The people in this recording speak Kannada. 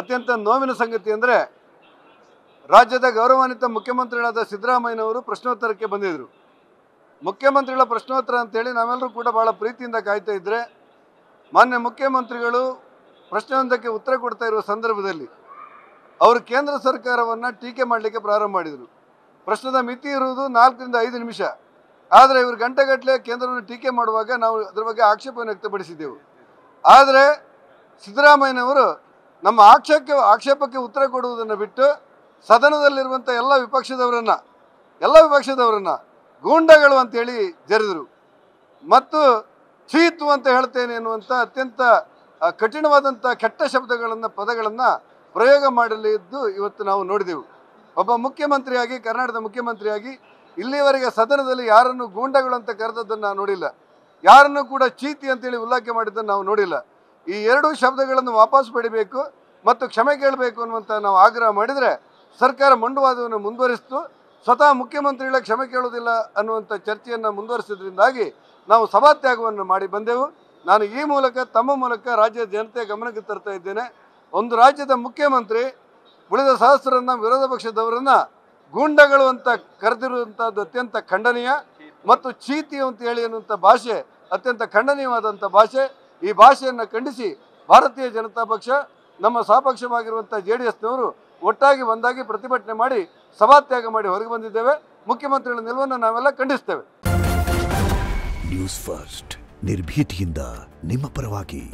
ಅತ್ಯಂತ ನೋವಿನ ಸಂಗತಿ ಅಂದರೆ ರಾಜ್ಯದ ಗೌರವಾನ್ವಿತ ಮುಖ್ಯಮಂತ್ರಿಗಳಾದ ಸಿದ್ದರಾಮಯ್ಯನವರು ಪ್ರಶ್ನೋತ್ತರಕ್ಕೆ ಬಂದಿದ್ದರು ಮುಖ್ಯಮಂತ್ರಿಗಳ ಪ್ರಶ್ನೋತ್ತರ ಅಂತೇಳಿ ನಾವೆಲ್ಲರೂ ಕೂಡ ಭಾಳ ಪ್ರೀತಿಯಿಂದ ಕಾಯ್ತಾ ಇದ್ದರೆ ಮಾನ್ಯ ಮುಖ್ಯಮಂತ್ರಿಗಳು ಪ್ರಶ್ನೆಯೊಂದಕ್ಕೆ ಉತ್ತರ ಕೊಡ್ತಾ ಇರುವ ಸಂದರ್ಭದಲ್ಲಿ ಅವರು ಕೇಂದ್ರ ಸರ್ಕಾರವನ್ನು ಟೀಕೆ ಮಾಡಲಿಕ್ಕೆ ಪ್ರಾರಂಭ ಮಾಡಿದರು ಪ್ರಶ್ನದ ಮಿತಿ ಇರುವುದು ನಾಲ್ಕರಿಂದ ಐದು ನಿಮಿಷ ಆದರೆ ಇವರು ಗಂಟೆಗಟ್ಟಲೆ ಕೇಂದ್ರವನ್ನು ಟೀಕೆ ಮಾಡುವಾಗ ನಾವು ಅದರ ಬಗ್ಗೆ ಆಕ್ಷೇಪ ವ್ಯಕ್ತಪಡಿಸಿದ್ದೆವು ಆದರೆ ಸಿದ್ದರಾಮಯ್ಯನವರು ನಮ್ಮ ಆಕ್ಷೇಪಕ್ಕೆ ಆಕ್ಷೇಪಕ್ಕೆ ಉತ್ತರ ಕೊಡುವುದನ್ನು ಬಿಟ್ಟು ಸದನದಲ್ಲಿರುವಂಥ ಎಲ್ಲ ವಿಪಕ್ಷದವರನ್ನು ಎಲ್ಲ ವಿಪಕ್ಷದವರನ್ನು ಗೂಂಡಗಳು ಅಂತೇಳಿ ಜರಿದರು ಮತ್ತು ಚೀತು ಅಂತ ಹೇಳ್ತೇನೆ ಎನ್ನುವಂಥ ಅತ್ಯಂತ ಕಠಿಣವಾದಂಥ ಕೆಟ್ಟ ಶಬ್ದಗಳನ್ನು ಪದಗಳನ್ನು ಪ್ರಯೋಗ ಮಾಡಲಿದ್ದು ಇವತ್ತು ನಾವು ನೋಡಿದೆವು ಒಬ್ಬ ಮುಖ್ಯಮಂತ್ರಿಯಾಗಿ ಕರ್ನಾಟಕದ ಮುಖ್ಯಮಂತ್ರಿಯಾಗಿ ಇಲ್ಲಿಯವರೆಗೆ ಸದನದಲ್ಲಿ ಯಾರನ್ನು ಗೂಂಡಗಳು ಅಂತ ಕರೆದದ್ದನ್ನು ನೋಡಿಲ್ಲ ಯಾರನ್ನು ಕೂಡ ಚೀತಿ ಅಂತೇಳಿ ಉಲ್ಲೇಖ ಮಾಡಿದ್ದನ್ನು ನಾವು ನೋಡಿಲ್ಲ ಈ ಎರಡೂ ಶಬ್ದಗಳನ್ನು ವಾಪಸ್ ಪಡಿಬೇಕು ಮತ್ತು ಕ್ಷಮೆ ಕೇಳಬೇಕು ಅನ್ನುವಂಥ ನಾವು ಆಗ್ರಹ ಮಾಡಿದರೆ ಸರ್ಕಾರ ಮಂಡುವಾದವನ್ನು ಮುಂದುವರಿಸಿತು ಸ್ವತಃ ಮುಖ್ಯಮಂತ್ರಿಗಳ ಕ್ಷಮೆ ಕೇಳುವುದಿಲ್ಲ ಅನ್ನುವಂಥ ಚರ್ಚೆಯನ್ನು ಮುಂದುವರಿಸಿದ್ರಿಂದಾಗಿ ನಾವು ಸಭಾತ್ಯಾಗವನ್ನು ಮಾಡಿ ಬಂದೆವು ನಾನು ಈ ಮೂಲಕ ತಮ್ಮ ಮೂಲಕ ರಾಜ್ಯದ ಜನತೆ ಗಮನಕ್ಕೆ ತರ್ತಾ ಇದ್ದೇನೆ ಒಂದು ರಾಜ್ಯದ ಮುಖ್ಯಮಂತ್ರಿ ಉಳಿದ ಸಹಸ್ರನ್ನ ವಿರೋಧ ಪಕ್ಷದವರನ್ನ ಗೂಂಡಗಳು ಅಂತ ಕರೆದಿರುವಂಥದ್ದು ಅತ್ಯಂತ ಖಂಡನೀಯ ಮತ್ತು ಚೀತಿ ಅಂತ ಹೇಳಿ ಅನ್ನುವಂಥ ಭಾಷೆ ಅತ್ಯಂತ ಖಂಡನೀಯವಾದಂಥ ಭಾಷೆ ಈ ಭಾಷೆಯನ್ನು ಖಂಡಿಸಿ ಭಾರತೀಯ ಜನತಾ ಪಕ್ಷ ನಮ್ಮ ಸಹಪಕ್ಷವಾಗಿರುವಂಥ ಜೆ ಡಿ ಎಸ್ನವರು ಒಟ್ಟಾಗಿ ಒಂದಾಗಿ ಪ್ರತಿಭಟನೆ ಮಾಡಿ ಸಭಾತ್ಯಾಗ ಮಾಡಿ ಹೊರಗೆ ಬಂದಿದ್ದೇವೆ ಮುಖ್ಯಮಂತ್ರಿಗಳ ನಿಲುವನ್ನು ನಾವೆಲ್ಲ ಖಂಡಿಸ್ತೇವೆ ನ್ಯೂಸ್ ಫಸ್ಟ್ ನಿರ್ಭೀತಿಯಿಂದ ನಿಮ್ಮ ಪರವಾಗಿ